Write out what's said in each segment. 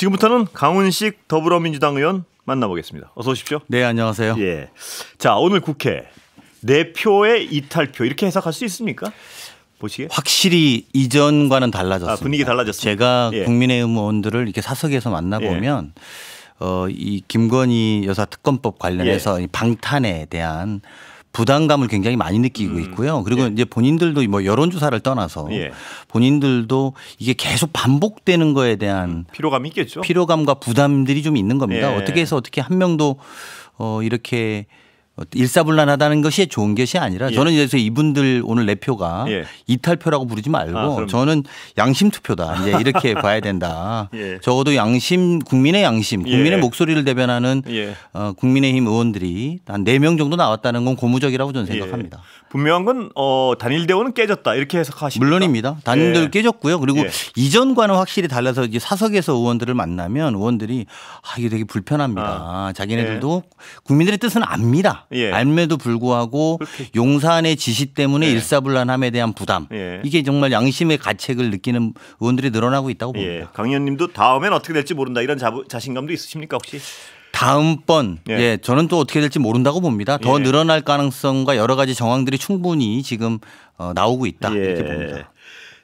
지금부터는 강훈식 더불어민주당 의원 만나보겠습니다. 어서 오십시오. 네, 안녕하세요. 예. 자, 오늘 국회 내 네 표의 이탈표 이렇게 해석할 수 있습니까? 보시게 확실히 이전과는 달라졌습니다. 아, 분위기 달라졌습니다. 제가 예. 국민의힘 의원들을 이렇게 사석에서 만나보면 예. 어, 이 김건희 여사 특검법 관련해서 예. 방탄에 대한 부담감을 굉장히 많이 느끼고 음. 있고요. 그리고 예. 이제 본인들도 뭐 여론조사를 떠나서 예. 본인들도 이게 계속 반복되는 거에 대한 음, 피로감이 있겠죠. 피로감과 부담들이 좀 있는 겁니다. 예. 어떻게 해서 어떻게 한 명도 어 이렇게 일사불란하다는 것이 좋은 것이 아니라 예. 저는 그래서 이분들 오늘 내표가 예. 이탈표라고 부르지 말고 아, 저는 양심 투표다 이제 이렇게 봐야 된다. 예. 적어도 양심 국민의 양심 국민의 예. 목소리를 대변하는 예. 어, 국민의힘 의원들이 한 네 명 정도 나왔다는 건 고무적이라고 저는 예. 생각합니다. 분명한 건 어, 단일 대원은 깨졌다 이렇게 해석하십니까? 물론입니다. 단일 대원 깨졌고요. 그리고 이전과는 확실히 달라서 이제 사석에서 의원들을 만나면 의원들이 아 이게 되게 불편합니다. 아. 자기네들도 국민들의 뜻은 압니다. 예. 알매도 불구하고 그렇겠 용산의 지시 때문에 예. 일사불란함에 대한 부담 예. 이게 정말 양심의 가책을 느끼는 의원들이 늘어나고 있다고 예. 봅니다. 강 의원님도 다음엔 어떻게 될지 모른다 이런 자, 자신감도 있으십니까 혹시? 다음번 예. 예. 저는 또 어떻게 될지 모른다고 봅니다. 더 예. 늘어날 가능성과 여러 가지 정황들이 충분히 지금 어, 나오고 있다 예. 이렇게 봅니다.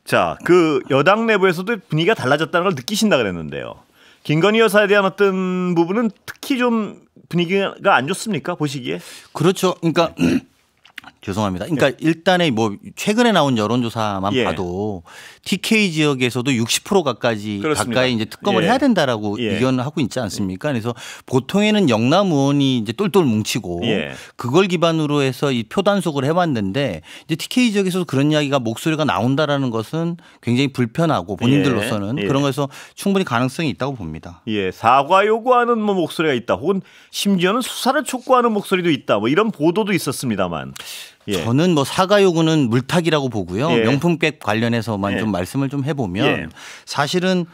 자, 그 여당 내부에서도 분위기가 달라졌다는 걸 느끼신다 그랬는데요. 김건희 여사에 대한 어떤 부분은 특히 좀 분위기가 안 좋습니까 보시기에? 그렇죠. 그러니까 죄송합니다. 그러니까 네. 일단의 뭐 최근에 나온 여론조사만 예. 봐도 TK 지역에서도 60% 가까이 가까이 이제 특검을 예. 해야 된다라고 예. 의견을 하고 있지 않습니까? 그래서 보통에는 영남 의원이 이제 똘똘 뭉치고 예. 그걸 기반으로 해서 이 표단속을 해봤는데 이제 TK 지역에서도 그런 이야기가 목소리가 나온다라는 것은 굉장히 불편하고 본인들로서는 예. 예. 그런 거에서 충분히 가능성이 있다고 봅니다. 예, 사과 요구하는 뭐 목소리가 있다, 혹은 심지어는 수사를 촉구하는 목소리도 있다, 뭐 이런 보도도 있었습니다만. 예. 저는 뭐 사과 요구는 물타기라고 보고요. 예. 명품백 관련해서만 예. 좀 말씀을 좀 해보면 예. 사실은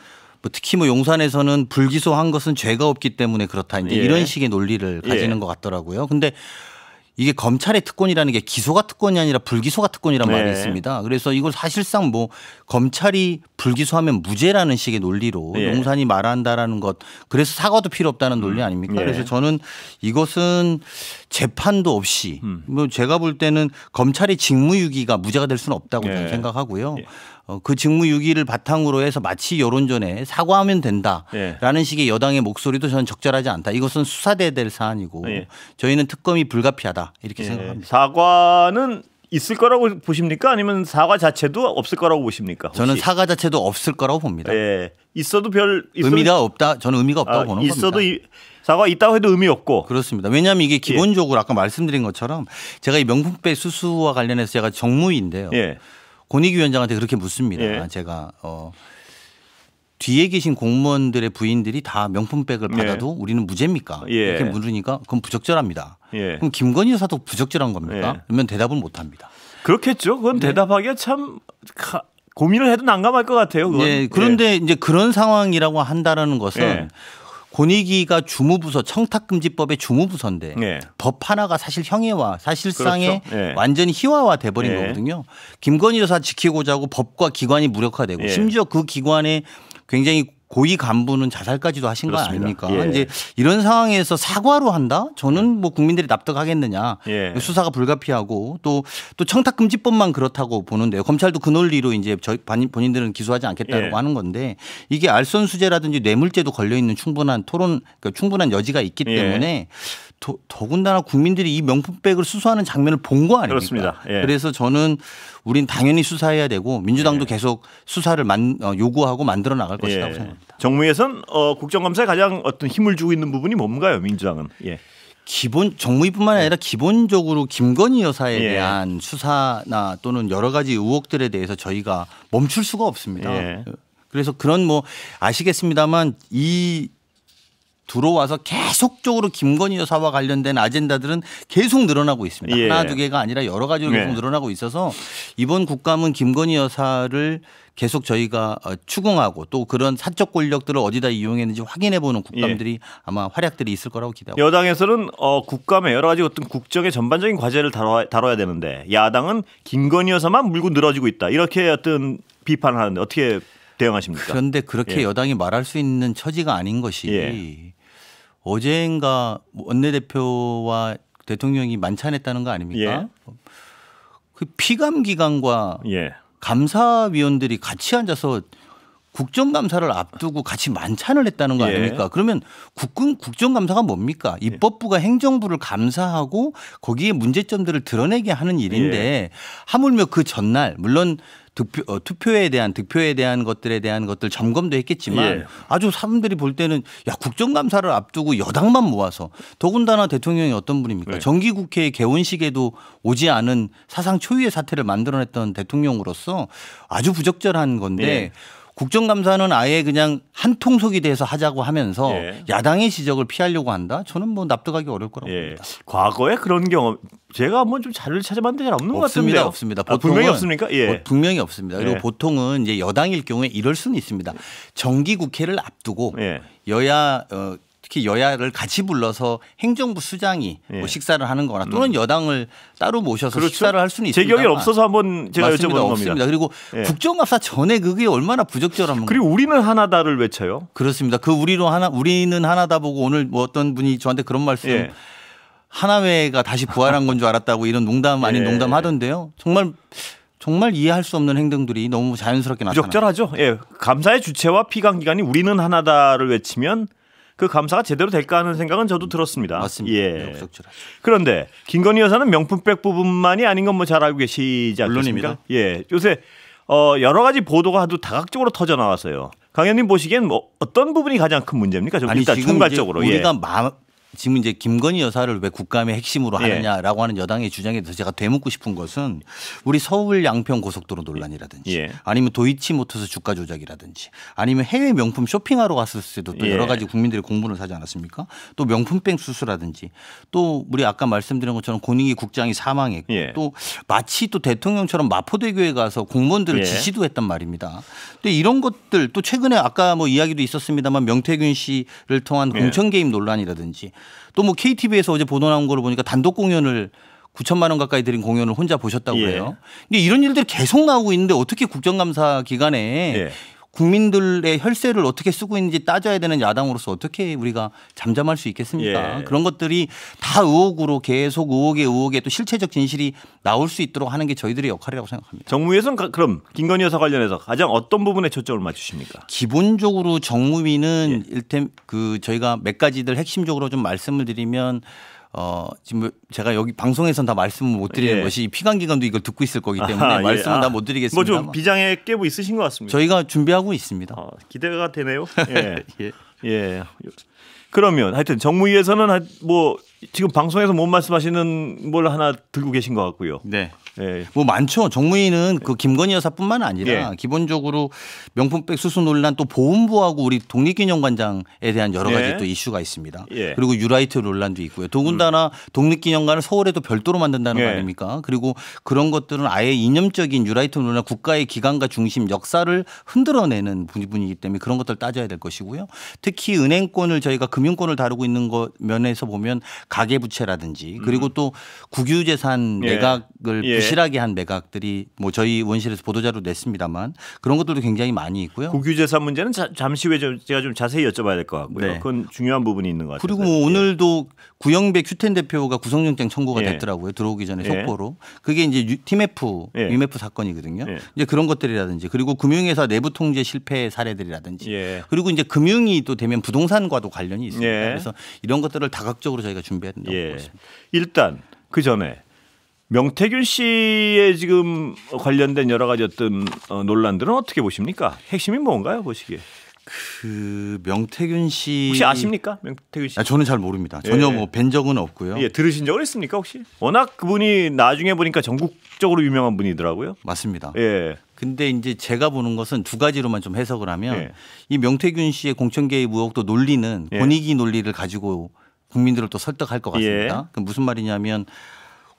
뭐 특히 뭐 용산에서는 불기소한 것은 죄가 없기 때문에 그렇다 이제 예. 이런 식의 논리를 예. 가지는 것 같더라고요. 근데 이게 검찰의 특권이라는 게 기소가 특권이 아니라 불기소가 특권이란 네. 말이 있습니다. 그래서 이걸 사실상 뭐 검찰이 불기소하면 무죄라는 식의 논리로 네. 용산이 말한다라는 것 그래서 사과도 필요 없다는 논리 음. 아닙니까? 네. 그래서 저는 이것은 재판도 없이 음. 뭐 제가 볼 때는 검찰의 직무유기가 무죄가 될 수는 없다고 예. 저는 생각하고요. 어, 그 직무유기를 바탕으로 해서 마치 여론전에 사과하면 된다라는 예. 식의 여당의 목소리도 저는 적절하지 않다. 이것은 수사돼야 될 사안이고 예. 저희는 특검이 불가피하다 이렇게 예. 생각합니다. 사과는 있을 거라고 보십니까? 아니면 사과 자체도 없을 거라고 보십니까? 혹시? 저는 사과 자체도 없을 거라고 봅니다. 예. 있어도 별 의미가 없다. 저는 의미가 없다고 아, 보는 있어도 겁니다. 이, 사과 있다고 해도 의미 없고 그렇습니다. 왜냐하면 이게 예. 기본적으로 예. 아까 말씀드린 것처럼 제가 이 명품백 수수와 관련해서 제가 정무인데요. 예. 권익위 원장한테 그렇게 묻습니다. 예. 제가 어 뒤에 계신 공무원들의 부인들이 다 명품백을 예. 받아도 예. 우리는 무죄입니까? 예. 이렇게 물으니까 그건 부적절합니다. 예. 그럼 김건희 여사도 부적절한 겁니까? 예. 그러면 대답을 못 합니다. 그렇겠죠. 그건 네. 대답하기가 참 고민을 해도 난감할 것 같아요. 그건. 네, 예. 그런데 이제 그런 상황이라고 한다라는 것은 예. 권익위가 주무부서 청탁금지법의 주무부서인데 네. 법 하나가 사실 형해와 사실상의 그렇죠. 네. 완전히 희화화 돼버린 네. 거거든요. 김건희 여사 지키고자 하고 법과 기관이 무력화되고 심지어 그 기관에 굉장히 고위 간부는 자살까지도 하신 그렇습니다. 거 아닙니까? 예. 이제 이런 상황에서 사과로 한다? 저는 뭐 국민들이 납득하겠느냐? 예. 수사가 불가피하고 또 또 청탁금지법만 그렇다고 보는데요. 검찰도 그 논리로 이제 저희 본인들은 기소하지 않겠다고 예. 하는 건데 이게 알선 수재라든지 뇌물죄도 걸려 있는 충분한 토론 그러니까 충분한 여지가 있기 예. 때문에 더, 더군다나 국민들이 이 명품백을 수수하는 장면을 본 거 아닙니까? 그렇습니다. 예. 그래서 저는 우린 당연히 수사해야 되고 민주당도 예. 계속 수사를 만, 어, 요구하고 만들어 나갈 예. 것이라고 예. 생각합니다. 정무에선 어, 국정감사에 가장 어떤 힘을 주고 있는 부분이 뭔가요, 민주당은? 예. 기본 정무위뿐만 아니라 예. 기본적으로 김건희 여사에 예. 대한 수사나 또는 여러 가지 의혹들에 대해서 저희가 멈출 수가 없습니다. 그래서 그런 뭐 아시겠습니다만 이 들어와서 계속적으로 김건희 여사와 관련된 아젠다들은 계속 늘어나고 있습니다. 예. 하나 두 개가 아니라 여러 가지로 계속 예. 늘어나고 있어서 이번 국감은 김건희 여사를 계속 저희가 어, 추궁하고 또 그런 사적 권력들을 어디다 이용했는지 확인해 보는 국감들이 예. 아마 활약들이 있을 거라고 기대하고 여당에서는 어, 국감에 여러 가지 어떤 국정의 전반적인 과제를 다뤄, 다뤄야 되는데 야당은 김건희 여사만 물고 늘어지고 있다 이렇게 어떤 비판을 하는데 어떻게 대응하십니까? 그런데 그렇게 예. 여당이 말할 수 있는 처지가 아닌 것이 예. 어제인가 원내대표와 대통령이 만찬했다는 거 아닙니까? 예. 그 피감 기관과 예. 감사위원들이 같이 앉아서 국정감사를 앞두고 같이 만찬을 했다는 거 예. 아닙니까? 예. 그러면 국군 국정감사가 뭡니까? 입법부가 예. 행정부를 감사하고 거기에 문제점들을 드러내게 하는 일인데 예. 하물며 그 전날 물론 득표, 어, 투표에 대한 득표에 대한 것들에 대한 것들 점검도 했겠지만 예. 아주 사람들이 볼 때는 야 국정감사를 앞두고 여당만 모아서 더군다나 대통령이 어떤 분입니까? 네. 정기국회 개원식에도 오지 않은 사상 초유의 사태를 만들어냈던 대통령으로서 아주 부적절한 건데 예. 국정감사는 아예 그냥 한 통속이 돼서 하자고 하면서 예. 야당의 지적을 피하려고 한다? 저는 뭐 납득하기 어려울 거라고 예. 봅니다. 과거에 그런 경험 제가 한번 좀 자료를 찾아봤는데 잘 없는 없습니다, 것 같은데요. 없습니다. 아, 분명히 없습니까? 예. 분명히 없습니다. 그리고 예. 보통은 이제 여당일 경우에 이럴 수는 있습니다. 예. 정기 국회를 앞두고 예. 여야 어, 특히 여야를 같이 불러서 행정부 수장이 뭐 예. 뭐 식사를 하는 거나 또는 음. 여당을 따로 모셔서 그렇죠. 식사를 할 수는 있습니다. 제격이 없어서 한번 제가 맞습니다. 여쭤보는 없습니다. 겁니다. 그리고 예. 국정감사 전에 그게 얼마나 부적절한 그리고 건가요? 우리는 하나다를 외쳐요. 그렇습니다. 그 우리로 하나 우리는 하나다 보고 오늘 뭐 어떤 분이 저한테 그런 말씀 예. 하나회가 다시 부활한 건 줄 알았다고 이런 농담 아닌 예. 농담 하던데요. 정말 정말 이해할 수 없는 행동들이 너무 자연스럽게 나타나. 적절하죠. 예, 감사의 주체와 피감 기관이 우리는 하나다를 외치면 그 감사가 제대로 될까 하는 생각은 저도 들었습니다. 맞습니다. 예. 네, 그런데 김건희 여사는 명품백 부분만이 아닌 건 뭐 잘 알고 계시지 않습니까? 물론입니다. 예. 요새 어 여러 가지 보도가 아주 다각적으로 터져 나왔어요 강현님 보시기엔 뭐 어떤 부분이 가장 큰 문제입니까? 좀 아니, 일단 지금 총괄적으로 예. 우리가 예. 마, 지금 이제 김건희 여사를 왜 국감의 핵심으로 예. 하느냐라고 예. 하는 여당의 주장에 대해서 제가 되묻고 싶은 것은 우리 서울 양평 고속도로 논란이라든지 예. 아니면 도이치모터스 주가 조작이라든지 아니면 해외 명품 쇼핑하러 갔을 때도 또 예. 여러 가지 국민들이 공분을 사지 않았습니까? 또 명품백 수수라든지 또 우리 아까 말씀드린 것처럼 고닝이 국장이 사망했고 예. 또 마치 또 대통령처럼 마포대교에 가서 공무원들을 예. 지시도 했단 말입니다. 근데 이런 것들 또 최근에 아까 뭐 이야기도 있었습니다만 명태균 씨를 통한 공천 개입 논란이라든지 또뭐 KTV에서 어제 보도 나온 거로 보니까 단독 공연을 9천만 원 가까이 드린 공연을 혼자 보셨다고 예. 해요. 근데 이런 일들이 계속 나오고 있는데 어떻게 국정감사 기간에 예. 국민들의 혈세를 어떻게 쓰고 있는지 따져야 되는 야당으로서 어떻게 우리가 잠잠할 수 있겠습니까? 예. 그런 것들이 다 의혹으로 계속 의혹에 의혹에 또 실체적 진실이 나올 수 있도록 하는 게 저희들의 역할이라고 생각합니다. 정무위에서는 그럼 김건희 여사 관련해서 가장 어떤 부분에 초점을 맞추십니까? 기본적으로 정무위는 예. 일템 그 저희가 몇 가지들 핵심적으로 좀 말씀을 드리면 어 지금 뭐 제가 여기 방송에서는다 말씀을 못 드리는 예. 것이 피감기관도 이걸 듣고 있을 거기 때문에 아, 예. 말씀은 예. 아, 다못 드리겠습니다. 뭐 좀 비장에 깨고 있으신 것 같습니다. 저희가 준비하고 있습니다. 아, 기대가 되네요. 예. 예. 예. 그러면 하여튼 정무위에서는 뭐 지금 방송에서 못 말씀하시는 뭘 하나 들고 계신 것 같고요. 네. 예, 예. 뭐 많죠. 정무위는그 예. 김건희 여사뿐만 아니라 예. 기본적으로 명품백 수수 논란 또 보훈부하고 우리 독립기념관장에 대한 여러 가지 예. 또 이슈가 있습니다. 예. 그리고 유라이트 논란도 있고요. 더군다나 음. 독립기념관을 서울에도 별도로 만든다는 거 아닙니까? 그리고 그런 것들은 아예 이념적인 유라이트 논란 국가의 기관과 중심 역사를 흔들어내는 분위기이기 때문에 그런 것들 따져야 될 것이고요. 특히 은행권을 저희가 금융권을 다루고 있는 것 면에서 보면 가계부채라든지 그리고 음. 또 국유재산 내각을 부실하게 예. 한 매각들이 뭐 저희 원실에서 보도자료 냈습니다만 그런 것들도 굉장히 많이 있고요. 고유재산 문제는 자, 잠시 후에 좀 제가 좀 자세히 여쭤봐야 될 것 같고요. 네. 그건 중요한 부분이 있는 것 같아요. 그리고 뭐 오늘도 구영배 큐텐 대표가 구속영장 청구가 예. 됐더라고요. 들어오기 전에 예. 속보로. 그게 이제 팀F, 예. 위메프 사건이거든요. 이제 그런 것들이라든지 그리고 금융회사 내부 통제 실패 사례들이라든지 그리고 이제 금융이 또 되면 부동산과도 관련이 있습니다. 그래서 이런 것들을 다각적으로 저희가 준비해다고 예. 보고 있습니다. 일단 그 전에 명태균 씨의 지금 관련된 여러 가지 어떤 어, 논란들은 어떻게 보십니까? 핵심이 뭔가요, 보시기에? 그 명태균 씨 혹시 아십니까 명태균 씨? 아, 저는 잘 모릅니다. 전혀 예. 뭐뵌 적은 없고요. 예, 들으신 적은 있습니까 혹시? 워낙 그분이 나중에 보니까 전국적으로 유명한 분이더라고요. 맞습니다. 예. 근데 이제 제가 보는 것은 두 가지로만 좀 해석을 하면 예. 이 명태균 씨의 공천 개입 의혹도 논리는 예. 권익위 논리를 가지고 국민들을 또 설득할 것 같습니다. 그 무슨 말이냐면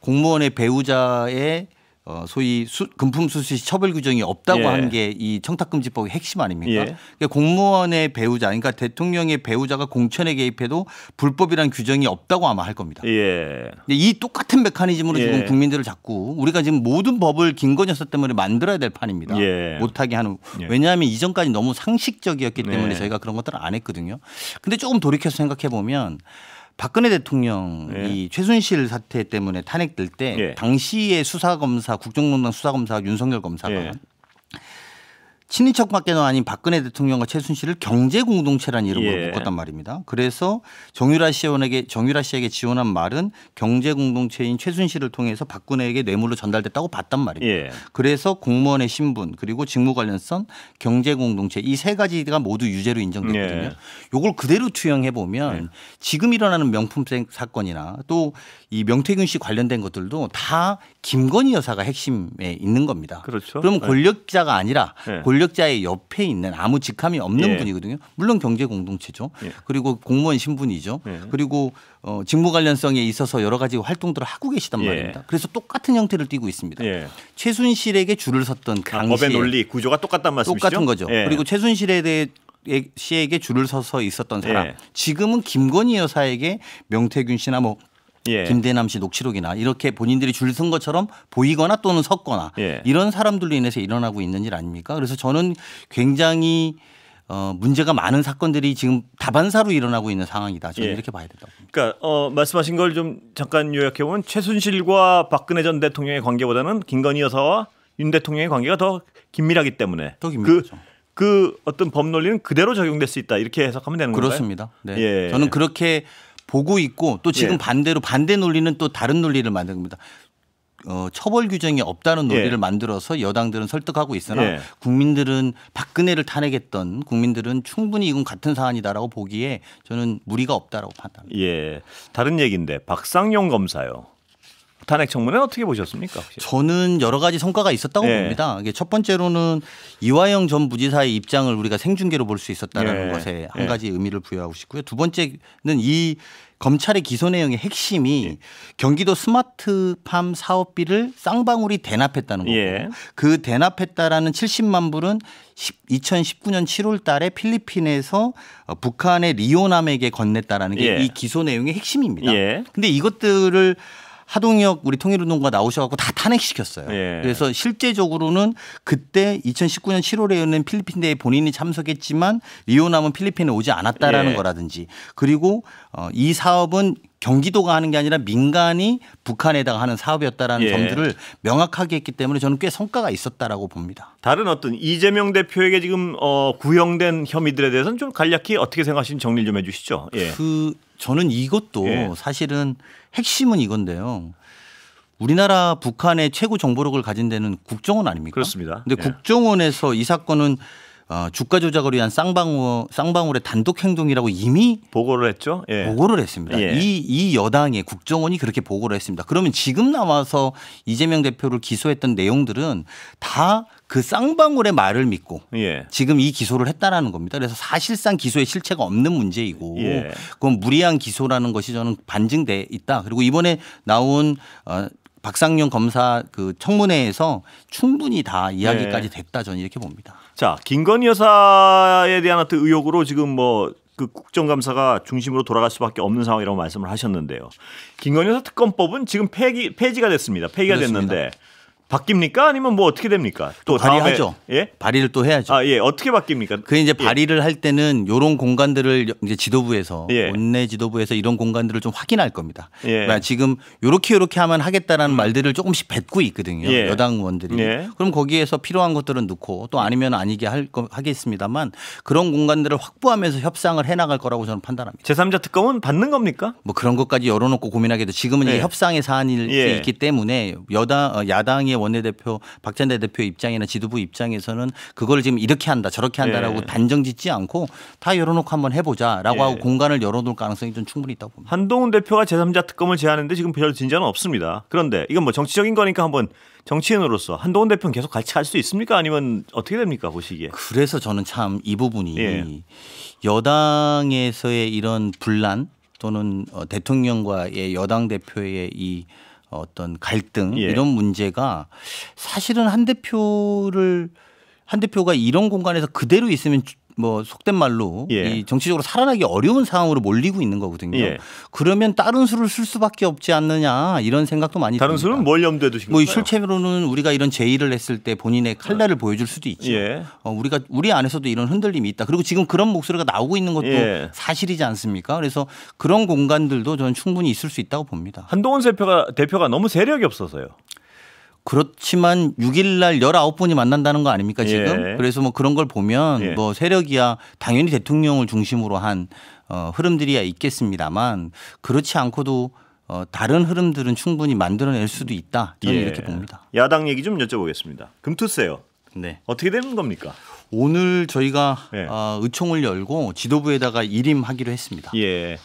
공무원의 배우자의 어 소위 수, 금품 수수시 처벌 규정이 없다고 예. 한게 이 청탁금지법의 핵심 아닙니까? 예. 그러니까 공무원의 배우자, 그러니까 대통령의 배우자가 공천에 개입해도 불법이란 규정이 없다고 아마 할 겁니다. 예. 근데 이 똑같은 메커니즘으로 예. 지금 국민들을 자꾸 우리가 지금 모든 법을 김건희 여사 때문에 만들어야 될 판입니다. 예. 못하게 하는. 예. 왜냐하면 이전까지 너무 상식적이었기 네. 때문에 저희가 그런 것들을 안 했거든요. 근데 조금 돌이켜서 생각해 보면 박근혜 대통령이 예. 최순실 사태 때문에 탄핵될 때 예. 당시의 수사검사 국정농단 수사검사 윤석열 검사가 예. 친인척밖에는 아닌 박근혜 대통령과 최순실을 경제 공동체란 이름으로 예. 묶었단 말입니다. 그래서 정유라 씨에게 정유라 씨에게 지원한 말은 경제 공동체인 최순실을 통해서 박근혜에게 뇌물로 전달됐다고 봤단 말입니다. 예. 그래서 공무원의 신분 그리고 직무 관련성 경제 공동체 이 세 가지가 모두 유죄로 인정됐거든요. 예. 요걸 그대로 투영해 보면 예. 지금 일어나는 명품 사건이나 또 이 명태균 씨 관련된 것들도 다 김건희 여사가 핵심에 있는 겁니다. 그렇죠. 그럼 예. 권력자가 아니라 예. 권력 권력자의 옆에 있는 아무 직함이 없는 예. 분이거든요. 물론 경제 공동체죠. 예. 그리고 공무원 신분이죠. 예. 그리고 어, 직무 관련성에 있어서 여러 가지 활동들을 하고 계시단 예. 말입니다. 그래서 똑같은 형태를 띠고 있습니다. 예. 최순실에게 줄을 섰던 당시 아, 법의 논리 구조가 똑같단 말씀이죠 똑같은 거죠. 예. 그리고 최순실에 대해 씨에게 줄을 서서 있었던 사람. 지금은 김건희 여사에게 명태균 씨나 뭐 예. 김대남 씨 녹취록이나 이렇게 본인들이 줄 선 것처럼 보이거나 또는 섰거나 예. 이런 사람들로 인해서 일어나고 있는 일 아닙니까? 그래서 저는 굉장히 어, 문제가 많은 사건들이 지금 다반사로 일어나고 있는 상황이다. 저는 예. 이렇게 봐야 된다고. 봅니다. 그러니까 어, 말씀하신 걸 좀 잠깐 요약해 보면 최순실과 박근혜 전 대통령의 관계보다는 김건희 여사와 윤 대통령의 관계가 더 긴밀하기 때문에 더 그 긴밀하죠. 그, 그 어떤 법 논리는 그대로 적용될 수 있다 이렇게 해석하면 되는 거죠. 그렇습니다. 네. 예. 저는 그렇게 보고 있고 또 지금 예. 반대로 반대 논리는 또 다른 논리를 만든 겁니다. 어, 처벌 규정이 없다는 논리를 예. 만들어서 여당들은 설득하고 있으나 예. 국민들은 박근혜를 탄핵했던 국민들은 충분히 이건 같은 사안이다라고 보기에 저는 무리가 없다라고 판단합니다. 예. 다른 얘기인데 박상용 검사요. 탄핵 청문회 어떻게 보셨습니까? 혹시? 저는 여러 가지 성과가 있었다고 네. 봅니다. 이게 첫 번째로는 이화영 전 부지사의 입장을 우리가 생중계로 볼 수 있었다는 네. 것에 한 네. 가지 의미를 부여하고 싶고요. 두 번째는 이 검찰의 기소 내용의 핵심이 예. 경기도 스마트팜 사업비를 쌍방울이 대납했다는 거고 예. 그 대납했다라는 70만 불은 2019년 7월 달에 필리핀에서 어, 북한의 리오남에게 건넸다라는 게이 예. 기소 내용의 핵심입니다. 예. 근데 이것들을 하동혁 우리 통일운동가 나오셔갖고 다 탄핵시켰어요. 예. 그래서 실제적으로는 그때 2019년 7월에는 필리핀 대회 본인이 참석했지만 리오남은 필리핀에 오지 않았다라는 예. 거라든지 그리고 어, 이 사업은 경기도가 하는 게 아니라 민간이 북한에다가 하는 사업이었다라는 예. 점들을 명확하게 했기 때문에 저는 꽤 성과가 있었다라고 봅니다. 다른 어떤 이재명 대표에게 지금 어, 구형된 혐의들에 대해서는 좀 간략히 어떻게 생각하시는 정리 좀 해주시죠. 예. 그 저는 이것도 예. 사실은 핵심은 이건데요. 우리나라 북한의 최고 정보력을 가진 데는 국정원 아닙니까? 그렇습니다. 근데 예. 국정원에서 이 사건은 어, 주가 조작을 위한 쌍방울, 쌍방울의 단독 행동이라고 이미 보고를 했죠. 예. 보고를 했습니다. 예. 이, 이 여당의 국정원이 그렇게 보고를 했습니다. 그러면 지금 나와서 이재명 대표를 기소했던 내용들은 다 그 쌍방울의 말을 믿고 예. 지금 이 기소를 했다라는 겁니다. 그래서 사실상 기소의 실체가 없는 문제이고 예. 그건 무리한 기소라는 것이 저는 반증돼 있다. 그리고 이번에 나온 어, 박상용 검사 그 청문회에서 충분히 다 이야기까지 네. 됐다 저는 이렇게 봅니다. 자 김건희 여사에 대한 어떤 의혹으로 지금 뭐 그 국정감사가 중심으로 돌아갈 수밖에 없는 상황이라고 말씀을 하셨는데요. 김건희 여사 특검법은 지금 폐기 폐지가 됐습니다. 폐기가 그렇습니다. 됐는데 바뀝니까? 아니면 뭐 어떻게 됩니까? 또, 또 발의하죠. 예? 발의를 또 해야죠. 아, 예. 어떻게 바뀝니까? 그 이제 예. 발의를 예. 할 때는 요런 공간들을 이제 지도부에서 예. 원내 지도부에서 이런 공간들을 좀 확인할 겁니다. 예. 그러니까 지금 요렇게 요렇게 하면 하겠다라는 음. 말들을 조금씩 뱉고 있거든요. 예. 여당 의원들이. 그럼 거기에서 필요한 것들은 넣고 또 아니면 아니게 할 거, 하겠습니다만 그런 공간들을 확보하면서 협상을 해 나갈 거라고 저는 판단합니다. 제3자 특검은 받는 겁니까? 뭐 그런 것까지 열어 놓고 고민하기도 지금은 이제 협상의 사안일 수 있기 때문에 여당 야당의 원내대표 박찬대 대표 입장이나 지도부 입장에서는 그걸 지금 이렇게 한다 저렇게 한다라고 예. 단정 짓지 않고 다 열어놓고 한번 해보자라고 예. 하고 공간을 열어놓을 가능성이 좀 충분히 있다고 봅니다. 한동훈 대표가 제3자 특검을 제안했는데 지금 별 진전은 없습니다. 그런데 이건 뭐 정치적인 거니까 한번 정치인으로서 한동훈 대표는 계속 같이 갈수 있습니까? 아니면 어떻게 됩니까 보시기에? 그래서 저는 참 이 부분이 예. 여당에서의 이런 분란 또는 대통령과의 여당 대표의 이 어떤 갈등 예. 이런 문제가 사실은 한 대표를 한 대표가 이런 공간에서 그대로 있으면 뭐 속된 말로 예. 이 정치적으로 살아나기 어려운 상황으로 몰리고 있는 거거든요. 예. 그러면 다른 수를 쓸 수밖에 없지 않느냐 이런 생각도 많이 다른 듭니다. 수는 뭘 염두에 두신 뭐요 실체로는 우리가 이런 제의를 했을 때 본인의 칼날을 네. 보여줄 수도 있죠. 예. 어, 우리가 우리 안에서도 이런 흔들림이 있다. 그리고 지금 그런 목소리가 나오고 있는 것도 예. 사실이지 않습니까? 그래서 그런 공간들도 저는 충분히 있을 수 있다고 봅니다. 한동훈 대표가 대표가 너무 세력이 없어서요. 그렇지만 6일날 19분이 만난다는 거 아닙니까 지금? 예. 그래서 뭐 그런 걸 보면 예. 뭐 세력이야 당연히 대통령을 중심으로 한 어, 흐름들이야 있겠습니다만 그렇지 않고도 어, 다른 흐름들은 충분히 만들어낼 수도 있다. 저는 예. 이렇게 봅니다. 야당 얘기 좀 여쭤보겠습니다. 금투세요. 네. 어떻게 되는 겁니까? 오늘 저희가 네. 어, 의총을 열고 지도부에다가 일임하기로 했습니다. 예.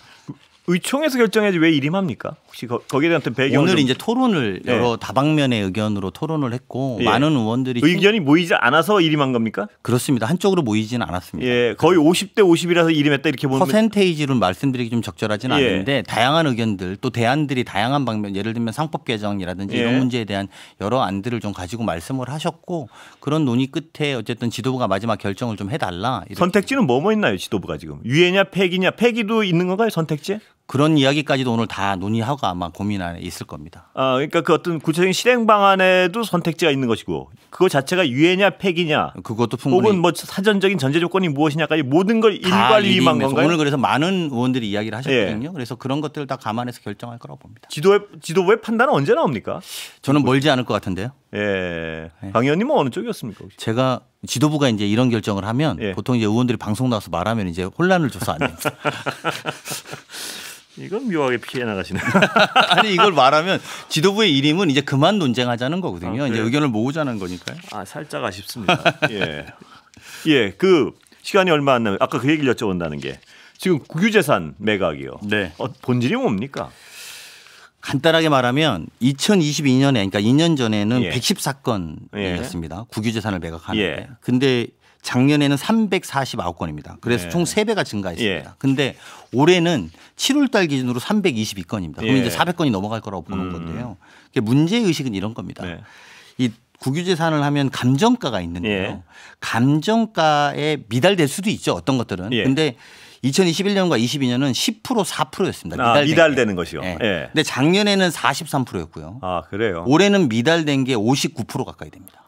의총에서 결정해야지 왜 일임합니까? 혹시 거, 기에 대한 배경 오늘 좀... 이제 토론을 네. 여러 다방면의 의견으로 토론을 했고 예. 많은 의원들이 의견이 모이지 않아서 이름한 겁니까? 그렇습니다. 한쪽으로 모이지는 않았습니다. 예. 거의 50대 50이라서 이름했다 이렇게 보면 퍼센테이지로 말씀드리기 좀 적절하진 예. 않은데 다양한 의견들 또 대안들이 다양한 방면 예를 들면 상법 개정이라든지 예. 이런 문제에 대한 여러 안들을 좀 가지고 말씀을 하셨고 그런 논의 끝에 어쨌든 지도부가 마지막 결정을 좀 해달라. 이렇게. 선택지는 뭐뭐 있나요? 지도부가 지금 유예냐 폐기냐 폐기도 있는 건가요? 선택지? 그런 이야기까지도 오늘 다 논의하고 아마 고민 안에 있을 겁니다. 아, 그러니까 그 어떤 구체적인 실행 방안에도 선택지가 있는 것이고 그거 자체가 유예냐 폐기냐 그것도 혹은 뭐 사전적인 전제 조건이 무엇이냐까지 모든 걸 일괄 위임한 건가요? 오늘 그래서 많은 의원들이 이야기를 하셨거든요. 예. 그래서 그런 것들을 다 감안해서 결정할 거라고 봅니다. 지도의 지도부의 판단은 언제 나옵니까? 저는 멀지 않을 것 같은데요. 예. 예. 강 의원님은 뭐 어느 쪽이었습니까? 혹시? 제가 지도부가 이제 이런 결정을 하면 예. 보통 이제 의원들이 방송 나와서 말하면 이제 혼란을 줘서 안 됩니다. 이건 묘하게 피해 나가시네. 아니 이걸 말하면 지도부의 일임은 이제 그만 논쟁하자는 거거든요. 아, 이제 의견을 모으자는 거니까요. 아 살짝 아쉽습니다. 예, 예, 그 시간이 얼마 안남아 아까 그 얘기를 여쭤본다는 게 지금 국유재산 매각이요. 네. 어, 본질이 뭡니까? 간단하게 말하면 2022년에 그러니까 2년 전에는 예. 114건이었습니다. 예. 국유재산을 매각하는데. 예. 근데 작년에는 349건입니다. 그래서 네. 총 3배가 증가했습니다. 예. 근데 올해는 7월 달 기준으로 322건입니다. 그럼 예. 이제 400건이 넘어갈 거라고 보는 음. 건데요. 문제 의식은 이런 겁니다. 네. 이 국유재산을 하면 감정가가 있는데요. 예. 감정가에 미달될 수도 있죠. 어떤 것들은. 예. 근데 2021년과 22년은 10% 4%였습니다. 아, 미달되는 것이요. 네. 예. 예. 근 작년에는 43%였고요. 아, 그래요. 올해는 미달된 게 59% 가까이 됩니다.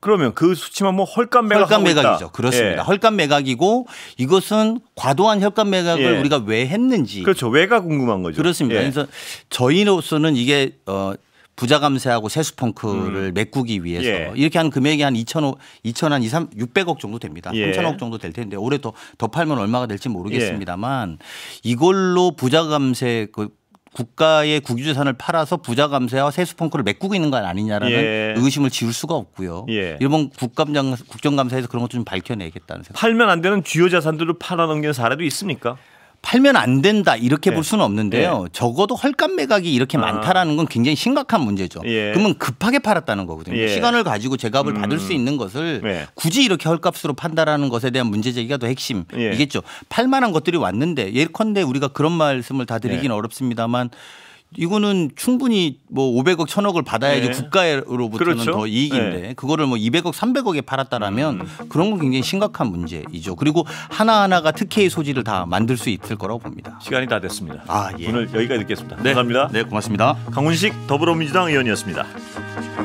그러면 그 수치만 뭐 헐값 매각 헐값 매각이죠. 그렇습니다. 예. 헐값 매각이고 이것은 과도한 혈관 매각을 예. 우리가 왜 했는지 그렇죠. 왜가 궁금한 거죠. 그렇습니다. 예. 그래서 저희로서는 이게 어 부자 감세하고 세수 펑크를 음. 메꾸기 위해서 예. 이렇게 한 금액이 한 2천억, 2천 한 2, 3, 600억 정도 됩니다. 예. 3천억 정도 될 텐데 올해 더, 더 팔면 얼마가 될지 모르겠습니다만 예. 이걸로 부자 감세 그 국가의 국유재산을 팔아서 부자 감세와 세수 펑크를 메꾸고 있는 건 아니냐라는 예. 의심을 지울 수가 없고요. 예. 일본 국감장 국정감사에서 그런 것 좀 밝혀내겠다는 생각. 팔면 안 되는 주요 자산들을 팔아넘기는 사례도 있습니까? 팔면 안 된다 이렇게 예. 볼 수는 없는데요. 예. 적어도 헐값 매각이 이렇게 아. 많다라는 건 굉장히 심각한 문제죠. 예. 그러면 급하게 팔았다는 거거든요. 예. 시간을 가지고 제값을 음. 받을 수 있는 것을 예. 굳이 이렇게 헐값으로 판다라는 것에 대한 문제 제기가 더 핵심이겠죠. 예. 팔만한 것들이 왔는데 예컨대 우리가 그런 말씀을 다 드리긴 어렵습니다만 이거는 충분히 뭐 500억, 1000억을 받아야 지 네. 예. 국가로부터는 그렇죠. 더 이익인데 네. 그거를 뭐 200억, 300억에 팔았다라면 음. 그런 건 굉장히 심각한 문제이죠. 그리고 하나하나가 특혜의 소지를 다 만들 수 있을 거라고 봅니다. 시간이 다 됐습니다. 아, 예. 오늘 여기까지 듣겠습니다. 네. 감사합니다. 네, 고맙습니다. 강훈식 더불어민주당 의원이었습니다.